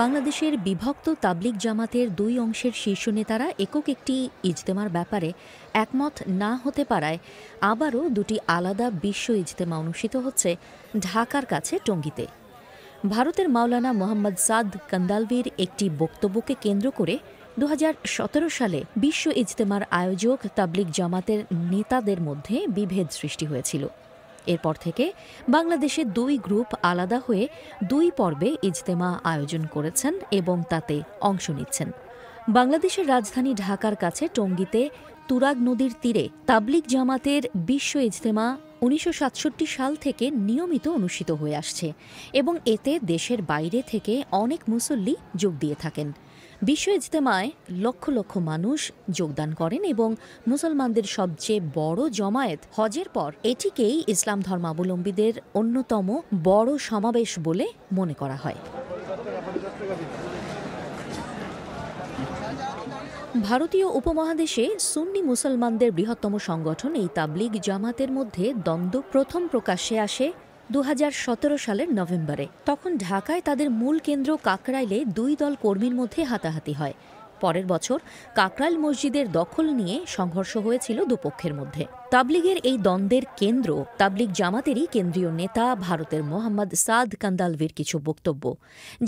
বাংলাদেশের বিভক্ত তাবলিক জামাতের দুই অংশের শীর্ষ নেতারা একক একটি ইজতেমার ব্যাপারে একমত না হতে পারায় আবারও দুটি আলাদা বিশ্ব ইজতেমা অনুষ্ঠিত হচ্ছে ঢাকার কাছে টঙ্গিতে ভারতের মাওলানা মোহাম্মদ সাদ কান্দালভির একটি বক্তব্যকে কেন্দ্র করে দু সালে বিশ্ব ইজতেমার আয়োজক তাবলিক জামাতের নেতাদের মধ্যে বিভেদ সৃষ্টি হয়েছিল এরপর থেকে বাংলাদেশের দুই গ্রুপ আলাদা হয়ে দুই পর্বে ইজতেমা আয়োজন করেছেন এবং তাতে অংশ নিচ্ছেন বাংলাদেশের রাজধানী ঢাকার কাছে টঙ্গীতে তুরাগ নদীর তীরে তাবলিক জামাতের বিশ্ব ইজতেমা উনিশশো সাল থেকে নিয়মিত অনুষ্ঠিত হয়ে আসছে এবং এতে দেশের বাইরে থেকে অনেক মুসল্লি যোগ দিয়ে থাকেন বিশ্ব ইজতেমায় লক্ষ লক্ষ মানুষ যোগদান করেন এবং মুসলমানদের সবচেয়ে বড় জমায়েত হজের পর এটিকেই ইসলাম ধর্মাবলম্বীদের অন্যতম বড় সমাবেশ বলে মনে করা হয় ভারতীয় উপমহাদেশে সুন্নি মুসলমানদের বৃহত্তম সংগঠন এই তাবলিগ জামাতের মধ্যে দ্বন্দ্ব প্রথম প্রকাশ্যে আসে দু সালের নভেম্বরে তখন ঢাকায় তাদের মূল কেন্দ্র কাকরাইলে দুই দল কর্মীর মধ্যে হাতাহাতি হয় পরের বছর কাকরাইল মসজিদের দখল নিয়ে সংঘর্ষ হয়েছিল দুপক্ষের মধ্যে তাবলিগের এই দ্বন্দ্বের কেন্দ্র তাবলিগ জামাতেরই কেন্দ্রীয় নেতা ভারতের মোহাম্মদ সাদ কান্দালভির কিছু বক্তব্য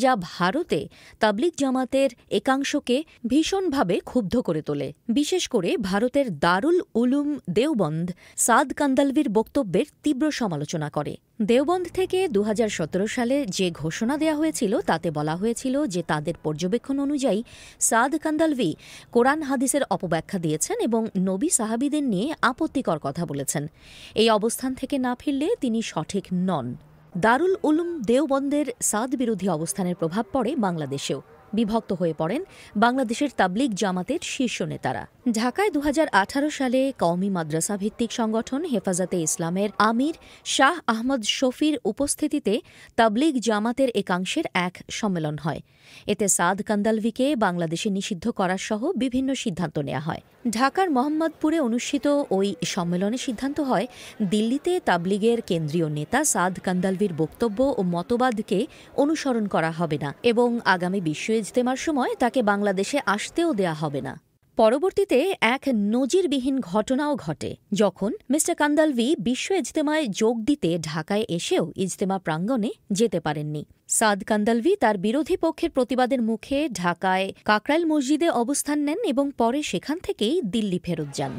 যা ভারতে তাবলিগ জামাতের একাংশকে ভীষণভাবে ক্ষুব্ধ করে তোলে বিশেষ করে ভারতের দারুল উলুম দেওবন্দ সাদ কান্দালভির বক্তব্যের তীব্র সমালোচনা করে দেওবন্দ থেকে দু সালে যে ঘোষণা দেয়া হয়েছিল তাতে বলা হয়েছিল যে তাদের পর্যবেক্ষণ অনুযায়ী সাদ কান্দালভি কোরআন হাদিসের অপব্যাখ্যা দিয়েছেন এবং নবী সাহাবিদের নিয়ে কর হওয়ার কথা বলেছেন এই অবস্থান থেকে না ফিরলে তিনি সঠিক নন দারুল উলুম দেওবন্দের সাদ বিরোধী অবস্থানের প্রভাব পড়ে বাংলাদেশেও বিভক্ত হয়ে পড়েন বাংলাদেশের তাবলিগ জামাতের শীর্ষ নেতারা ঢাকায় দু সালে কওমি মাদ্রাসা ভিত্তিক সংগঠন হেফাজতে ইসলামের আমির শাহ আহমদ শফির উপস্থিতিতে তাবলিগ জামাতের একাংশের এক সম্মেলন হয় এতে সাদ কান্দালভিকে বাংলাদেশে নিষিদ্ধ করার সহ বিভিন্ন সিদ্ধান্ত নেওয়া হয় ঢাকার মোহাম্মদপুরে অনুষ্ঠিত ওই সম্মেলনে সিদ্ধান্ত হয় দিল্লিতে তাবলিগের কেন্দ্রীয় নেতা সাদ কান্দালভির বক্তব্য ও মতবাদকে অনুসরণ করা হবে না এবং আগামী বিশ্বে ইজতেমার সময় তাকে বাংলাদেশে আসতেও দেয়া হবে না পরবর্তীতে এক নজিরবিহীন ঘটনাও ঘটে যখন মিস্টার কান্দালভি বিশ্ব ইজতেমায় যোগ দিতে ঢাকায় এসেও ইজতেমা প্রাঙ্গণে যেতে পারেননি সাদ কান্দালভি তার বিরোধী পক্ষের প্রতিবাদের মুখে ঢাকায় কাকরাইল মসজিদে অবস্থান নেন এবং পরে সেখান থেকেই দিল্লি ফেরত যান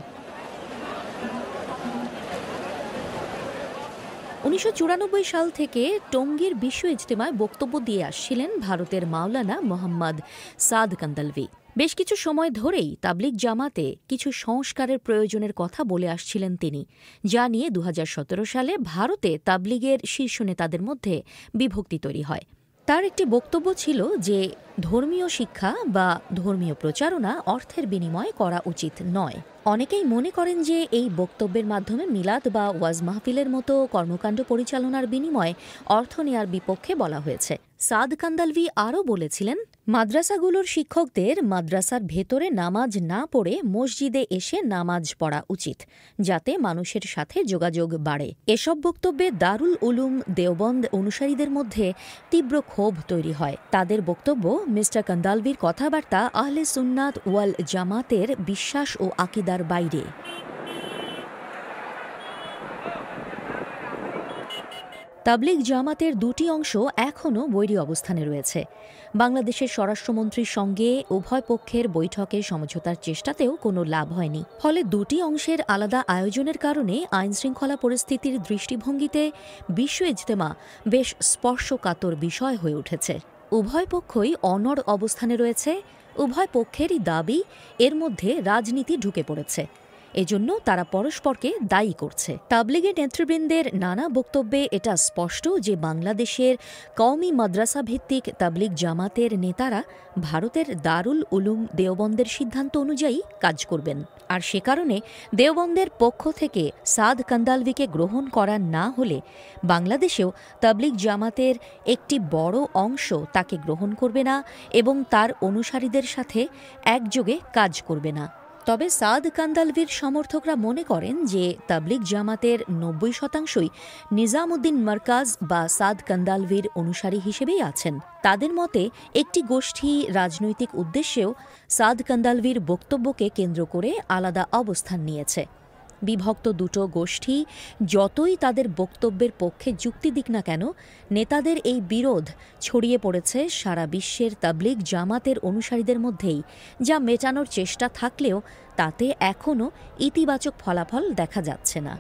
উনিশশো সাল থেকে টঙ্গীর বিশ্ব ইজতেমায় বক্তব্য দিয়ে আসছিলেন ভারতের মাওলানা মোহাম্মদ সাদ কান্দালভি বেশ কিছু সময় ধরেই তাবলিক জামাতে কিছু সংস্কারের প্রয়োজনের কথা বলে আসছিলেন তিনি যা নিয়ে দু সালে ভারতে তাবলিগের শীর্ষ নেতাদের মধ্যে বিভক্তি তৈরি হয় তার একটি বক্তব্য ছিল যে ধর্মীয় শিক্ষা বা ধর্মীয় প্রচারণা অর্থের বিনিময়ে করা উচিত নয় অনেকেই মনে করেন যে এই বক্তব্যের মাধ্যমে মিলাদ বা ওয়াজ মাহফিলের মতো কর্মকাণ্ড পরিচালনার বিনিময়ে অর্থ নেয়ার বিপক্ষে বলা হয়েছে সাদ কান্দালভি আরও বলেছিলেন মাদ্রাসাগুলোর শিক্ষকদের মাদ্রাসার ভেতরে নামাজ না পড়ে মসজিদে এসে নামাজ পড়া উচিত যাতে মানুষের সাথে যোগাযোগ বাড়ে এসব বক্তব্যে দারুল উলুম দেওবন্দ অনুসারীদের মধ্যে তীব্র ক্ষোভ তৈরি হয় তাদের বক্তব্য মিস্টার কান্দালভির কথাবার্তা আহলে সুন্নাত ওয়াল জামাতের বিশ্বাস ও আকিদার বাইরে তাবলিগ জামাতের দুটি অংশ এখনও বৈরী অবস্থানে রয়েছে বাংলাদেশের স্বরাষ্ট্রমন্ত্রীর সঙ্গে উভয় পক্ষের বৈঠকে সমঝোতার চেষ্টাতেও কোনো লাভ হয়নি ফলে দুটি অংশের আলাদা আয়োজনের কারণে আইনশৃঙ্খলা পরিস্থিতির দৃষ্টিভঙ্গিতে বিশ্ব ইজতেমা বেশ স্পর্শকাতর বিষয় হয়ে উঠেছে উভয় পক্ষই অনড় অবস্থানে রয়েছে উভয় পক্ষেরই দাবি এর মধ্যে রাজনীতি ঢুকে পড়েছে এজন্য তারা পরস্পরকে দায়ী করছে তাবলিগের নেতৃবৃন্দের নানা বক্তব্যে এটা স্পষ্ট যে বাংলাদেশের কওমি মাদ্রাসা ভিত্তিক তাবলিগ জামাতের নেতারা ভারতের দারুল উলুম দেওবন্দের সিদ্ধান্ত অনুযায়ী কাজ করবেন আর সে কারণে দেওবন্দের পক্ষ থেকে সাদ কান্দালভিকে গ্রহণ করা না হলে বাংলাদেশেও তাবলিগ জামাতের একটি বড় অংশ তাকে গ্রহণ করবে না এবং তার অনুসারীদের সাথে একযোগে কাজ করবে না তবে সাদ কান্দালভির সমর্থকরা মনে করেন যে তাবলিক জামাতের নব্বই শতাংশই নিজামুদ্দিন মার্কাজ বা সাদ কান্দালভির অনুসারী হিসেবেই আছেন তাদের মতে একটি গোষ্ঠী রাজনৈতিক উদ্দেশ্যেও সাদ কান্দালভির বক্তব্যকে কেন্দ্র করে আলাদা অবস্থান নিয়েছে বিভক্ত দুটো গোষ্ঠী যতই তাদের বক্তব্যের পক্ষে যুক্তি দিক না কেন নেতাদের এই বিরোধ ছড়িয়ে পড়েছে সারা বিশ্বের তাবলিগ জামাতের অনুসারীদের মধ্যেই যা মেটানোর চেষ্টা থাকলেও তাতে এখনও ইতিবাচক ফলাফল দেখা যাচ্ছে না